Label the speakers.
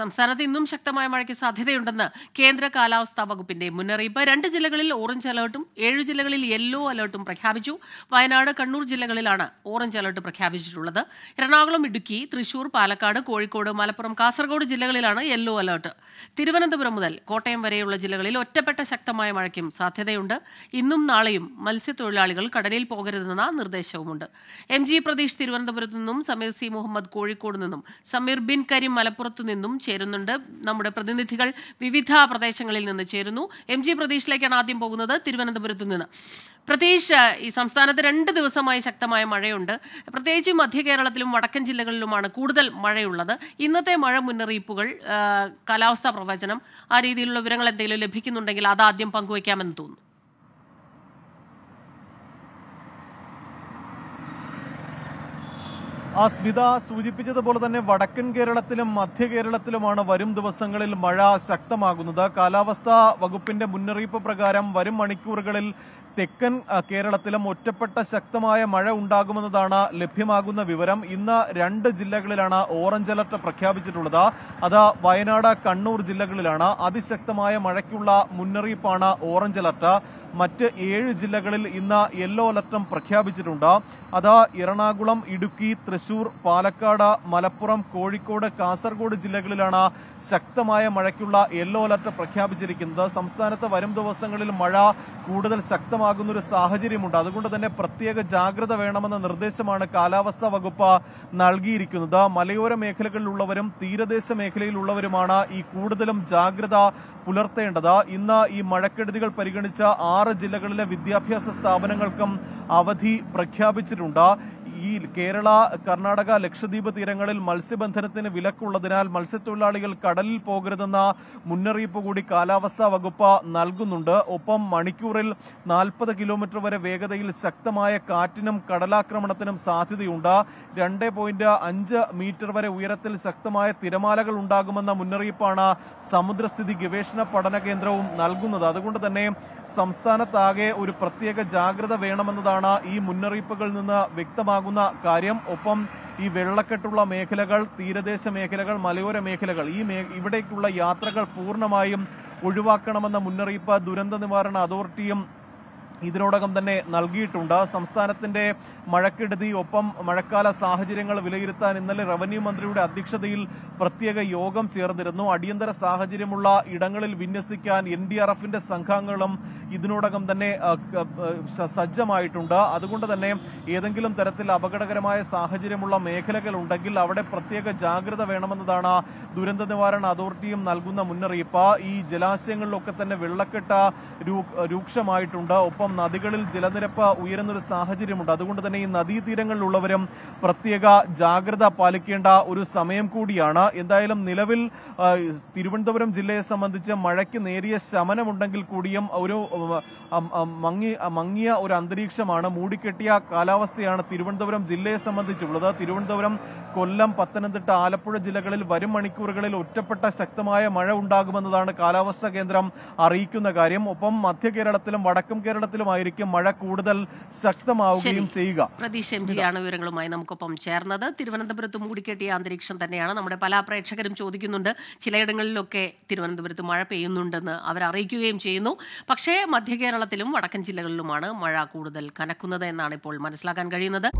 Speaker 1: സംസ്ഥാനത്ത് ഇന്നും ശക്തമായ മഴയ്ക്ക് സാധ്യതയുണ്ടെന്ന് കേന്ദ്ര കാലാവസ്ഥാ വകുപ്പിന്റെ മുന്നറിയിപ്പ് രണ്ട് ജില്ലകളിൽ ഓറഞ്ച് അലർട്ടും ഏഴ് ജില്ലകളിൽ യെല്ലോ അലർട്ടും പ്രഖ്യാപിച്ചു വയനാട് കണ്ണൂർ ജില്ലകളിലാണ് ഓറഞ്ച് അലർട്ട് പ്രഖ്യാപിച്ചിട്ടുള്ളത് എറണാകുളം ഇടുക്കി തൃശൂർ പാലക്കാട് കോഴിക്കോട് മലപ്പുറം കാസർഗോഡ് ജില്ലകളിലാണ് യെല്ലോ അലർട്ട് തിരുവനന്തപുരം മുതൽ കോട്ടയം വരെയുള്ള ജില്ലകളിൽ ഒറ്റപ്പെട്ട ശക്തമായ മഴയ്ക്കും സാധ്യതയുണ്ട് ഇന്നും നാളെയും മത്സ്യത്തൊഴിലാളികൾ കടലിൽ പോകരുതെന്ന നിർദ്ദേശവുമുണ്ട് എം ജി പ്രതീഷ് തിരുവനന്തപുരത്തു നിന്നും സമീർ സി മുഹമ്മദ് കോഴിക്കോട് നിന്നും സമീർ ബിൻ കരീം മലപ്പുറത്തു നിന്നും ചേരുന്നുണ്ട് നമ്മുടെ പ്രതിനിധികൾ വിവിധ പ്രദേശങ്ങളിൽ നിന്ന് ചേരുന്നു എം ജി പ്രതീഷിലേക്കാണ് ആദ്യം പോകുന്നത് തിരുവനന്തപുരത്തു നിന്ന് പ്രതീഷ് ഈ സംസ്ഥാനത്ത് രണ്ട് ദിവസമായി ശക്തമായ മഴയുണ്ട് പ്രത്യേകിച്ച് മധ്യ കേരളത്തിലും വടക്കൻ ജില്ലകളിലുമാണ് കൂടുതൽ മഴയുള്ളത് ഇന്നത്തെ മഴ മുന്നറിയിപ്പുകൾ കാലാവസ്ഥാ പ്രവചനം ആ രീതിയിലുള്ള വിവരങ്ങൾ എന്തെങ്കിലും ലഭിക്കുന്നുണ്ടെങ്കിൽ അത് ആദ്യം പങ്കുവയ്ക്കാമെന്ന്
Speaker 2: തോന്നുന്നു സ്മിത സൂചിപ്പിച്ചതുപോലെ തന്നെ വടക്കൻ കേരളത്തിലും മധ്യ കേരളത്തിലുമാണ് വരും ദിവസങ്ങളിൽ മഴ ശക്തമാകുന്നത് കാലാവസ്ഥാ വകുപ്പിന്റെ മുന്നറിയിപ്പ് പ്രകാരം വരും മണിക്കൂറുകളിൽ തെക്കൻ കേരളത്തിലും ഒറ്റപ്പെട്ട ശക്തമായ മഴ ഉണ്ടാകുമെന്നതാണ് ലഭ്യമാകുന്ന വിവരം ഇന്ന് രണ്ട് ജില്ലകളിലാണ് ഓറഞ്ച് അലർട്ട് പ്രഖ്യാപിച്ചിട്ടുള്ളത് അത് വയനാട് കണ്ണൂർ ജില്ലകളിലാണ് അതിശക്തമായ മഴയ്ക്കുള്ള മുന്നറിയിപ്പാണ് ഓറഞ്ച് അലർട്ട് മറ്റ് ഏഴ് ജില്ലകളിൽ ഇന്ന് യെല്ലോ അലർട്ടും പ്രഖ്യാപിച്ചിട്ടുണ്ട് അത് എറണാകുളം ഇടുക്കി തൃശൂർ തൃശൂർ പാലക്കാട് മലപ്പുറം കോഴിക്കോട് കാസർഗോഡ് ജില്ലകളിലാണ് ശക്തമായ മഴയ്ക്കുള്ള യെല്ലോ അലർട്ട് പ്രഖ്യാപിച്ചിരിക്കുന്നത് സംസ്ഥാനത്ത് വരും ദിവസങ്ങളിൽ മഴ കൂടുതൽ ശക്തമാകുന്ന ഒരു സാഹചര്യമുണ്ട് അതുകൊണ്ട് തന്നെ പ്രത്യേക ജാഗ്രത വേണമെന്ന നിർദ്ദേശമാണ് കാലാവസ്ഥാ വകുപ്പ് നൽകിയിരിക്കുന്നത് മലയോര മേഖലകളിലുള്ളവരും തീരദേശ മേഖലയിലുള്ളവരുമാണ് ഈ കൂടുതലും ജാഗ്രത പുലർത്തേണ്ടത് ഇന്ന് ഈ മഴക്കെടുതികൾ പരിഗണിച്ച ആറ് ജില്ലകളിലെ വിദ്യാഭ്യാസ സ്ഥാപനങ്ങൾക്കും അവധി പ്രഖ്യാപിച്ചിട്ടുണ്ട് ഈ കേരള കർണാടക ലക്ഷദ്വീപ് തീരങ്ങളിൽ മത്സ്യബന്ധനത്തിന് വിലക്കുള്ളതിനാൽ മത്സ്യത്തൊഴിലാളികൾ കടലിൽ പോകരുതെന്ന മുന്നറിയിപ്പ് കൂടി കാലാവസ്ഥാ വകുപ്പ് നൽകുന്നുണ്ട് ഒപ്പം മണിക്കൂറിൽ നാൽപ്പത് കിലോമീറ്റർ വരെ വേഗതയിൽ ശക്തമായ കാറ്റിനും കടലാക്രമണത്തിനും സാധ്യതയുണ്ട് രണ്ട് പോയിന്റ് അഞ്ച് മീറ്റർ വരെ ഉയരത്തിൽ ശക്തമായ തിരമാലകൾ ഉണ്ടാകുമെന്ന മുന്നറിയിപ്പാണ് സമുദ്രസ്ഥിതി ഗവേഷണ പഠന കേന്ദ്രവും നൽകുന്നത് അതുകൊണ്ട് തന്നെ സംസ്ഥാനത്താകെ ഒരു പ്രത്യേക ജാഗ്രത വേണമെന്നതാണ് ഈ മുന്നറിയിപ്പുകളിൽ നിന്ന് വ്യക്തമാകുന്നത് നൽകുന്ന കാര്യം ഒപ്പം ഈ വെള്ളക്കെട്ടുള്ള മേഖലകൾ തീരദേശ മേഖലകൾ മലയോര മേഖലകൾ ഈ ഇവിടേക്കുള്ള യാത്രകൾ പൂർണ്ണമായും ഒഴിവാക്കണമെന്ന മുന്നറിയിപ്പ് ദുരന്ത നിവാരണ അതോറിറ്റിയും ഇതിനോടകം തന്നെ നൽകിയിട്ടുണ്ട് സംസ്ഥാനത്തിന്റെ മഴക്കെടുതി ഒപ്പം മഴക്കാല സാഹചര്യങ്ങൾ വിലയിരുത്താൻ ഇന്നലെ റവന്യൂ മന്ത്രിയുടെ അധ്യക്ഷതയിൽ പ്രത്യേക യോഗം ചേർന്നിരുന്നു അടിയന്തര സാഹചര്യമുള്ള ഇടങ്ങളിൽ വിന്യസിക്കാൻ എൻ ഡി ആർ എഫിന്റെ സംഘങ്ങളും ഇതിനോടകം തന്നെ സജ്ജമായിട്ടുണ്ട് അതുകൊണ്ട് തന്നെ ഏതെങ്കിലും തരത്തിൽ അപകടകരമായ സാഹചര്യമുള്ള മേഖലകൾ ഉണ്ടെങ്കിൽ അവിടെ പ്രത്യേക ജാഗ്രത വേണമെന്നതാണ് ദുരന്ത നിവാരണ അതോറിറ്റിയും നൽകുന്ന മുന്നറിയിപ്പ് ഈ ജലാശയങ്ങളിലൊക്കെ തന്നെ വെള്ളക്കെട്ട രൂക്ഷമായിട്ടുണ്ട് ഒപ്പം ഇപ്പം നദികളിൽ ജലനിരപ്പ് ഉയരുന്നൊരു സാഹചര്യമുണ്ട് അതുകൊണ്ട് തന്നെ ഈ നദീതീരങ്ങളിലുള്ളവരും പ്രത്യേക ജാഗ്രത പാലിക്കേണ്ട ഒരു സമയം കൂടിയാണ് എന്തായാലും നിലവിൽ തിരുവനന്തപുരം ജില്ലയെ സംബന്ധിച്ച് മഴയ്ക്ക് നേരിയ ശമനമുണ്ടെങ്കിൽ കൂടിയും ഒരു മങ്ങി മങ്ങിയ ഒരു അന്തരീക്ഷമാണ് മൂടിക്കെട്ടിയ കാലാവസ്ഥയാണ് തിരുവനന്തപുരം ജില്ലയെ സംബന്ധിച്ചുള്ളത് തിരുവനന്തപുരം കൊല്ലം പത്തനംതിട്ട ആലപ്പുഴ ജില്ലകളിൽ വരും മണിക്കൂറുകളിൽ ഒറ്റപ്പെട്ട ശക്തമായ മഴ ഉണ്ടാകുമെന്നതാണ് കാലാവസ്ഥാ കേന്ദ്രം അറിയിക്കുന്ന കാര്യം ഒപ്പം മധ്യ കേരളത്തിലും വടക്കും കേരളത്തിലും സാഹചര്യത്തിലുമായിരിക്കും മഴ കൂടുതൽ ശക്തമാവുകയും ചെയ്യുക
Speaker 1: പ്രതീക്ഷ വിവരങ്ങളുമായി നമുക്കൊപ്പം ചേർന്നത് തിരുവനന്തപുരത്ത് മൂടിക്കെട്ടിയ അന്തരീക്ഷം തന്നെയാണ് നമ്മുടെ പല പ്രേക്ഷകരും ചോദിക്കുന്നുണ്ട് ചിലയിടങ്ങളിലൊക്കെ തിരുവനന്തപുരത്ത് മഴ പെയ്യുന്നുണ്ടെന്ന് അവർ അറിയിക്കുകയും ചെയ്യുന്നു പക്ഷേ മധ്യ കേരളത്തിലും വടക്കൻ ജില്ലകളിലുമാണ് മഴ കൂടുതൽ കനക്കുന്നത് എന്നാണ് ഇപ്പോൾ മനസ്സിലാക്കാൻ കഴിയുന്നത്